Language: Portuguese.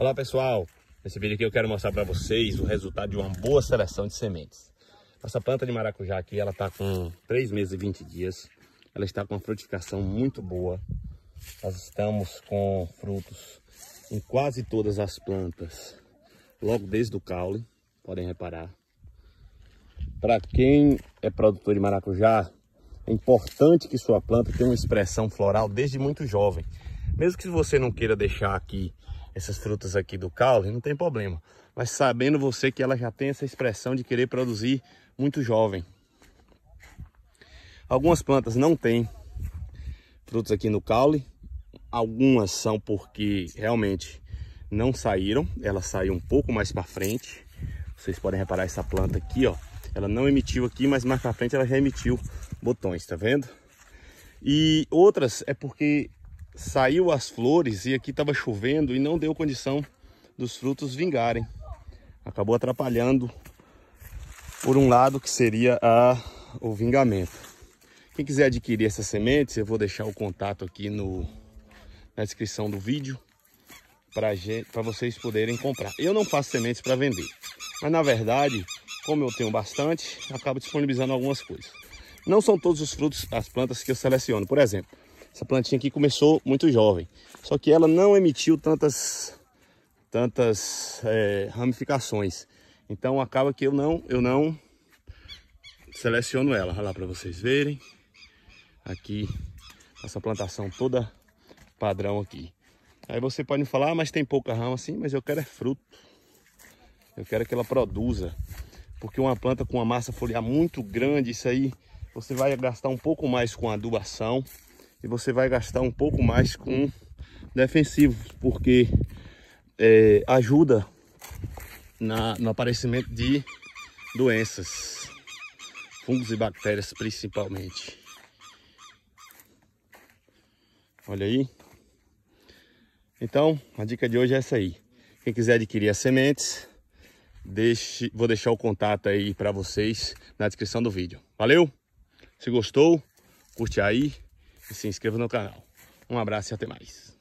Olá pessoal, nesse vídeo aqui eu quero mostrar para vocês o resultado de uma boa seleção de sementes. Essa planta de maracujá aqui, ela está com 3 meses e 20 dias. Ela está com uma frutificação muito boa. Nós estamos com frutos em quase todas as plantas, logo desde o caule, podem reparar. Para quem é produtor de maracujá, é importante que sua planta tenha uma expressão floral desde muito jovem. Mesmo que você não queira deixar aqui essas frutas aqui do caule, não tem problema. Mas sabendo você que ela já tem essa expressão de querer produzir muito jovem. Algumas plantas não têm frutos aqui no caule. Algumas são porque realmente não saíram. Ela saiu um pouco mais para frente. Vocês podem reparar essa planta aqui, ó. Ela não emitiu aqui, mas mais para frente ela já emitiu botões, tá vendo? E outras é porque saiu as flores e aqui estava chovendo e não deu condição dos frutos vingarem. Acabou atrapalhando por um lado que seria a, o vingamento. Quem quiser adquirir essas sementes, eu vou deixar o contato aqui no, na descrição do vídeo para vocês poderem comprar. Eu não faço sementes para vender, mas na verdade, como eu tenho bastante, acabo disponibilizando algumas coisas. Não são todos os frutos, as plantas que eu seleciono. Por exemplo, essa plantinha aqui começou muito jovem, só que ela não emitiu tantas, tantas é, ramificações. Então acaba que eu não, eu não seleciono ela. Olha lá para vocês verem. Aqui, essa plantação toda padrão aqui. Aí você pode me falar, ah, mas tem pouca rama assim, mas eu quero é fruto. Eu quero que ela produza. Porque uma planta com uma massa foliar muito grande, isso aí, você vai gastar um pouco mais com adubação e você vai gastar um pouco mais com defensivos, porque é, ajuda na, no aparecimento de doenças, fungos e bactérias principalmente. Olha aí. Então, a dica de hoje é essa aí. Quem quiser adquirir as sementes, deixe, vou deixar o contato aí para vocês na descrição do vídeo. Valeu? Se gostou, curte aí, se inscreva no canal. Um abraço e até mais.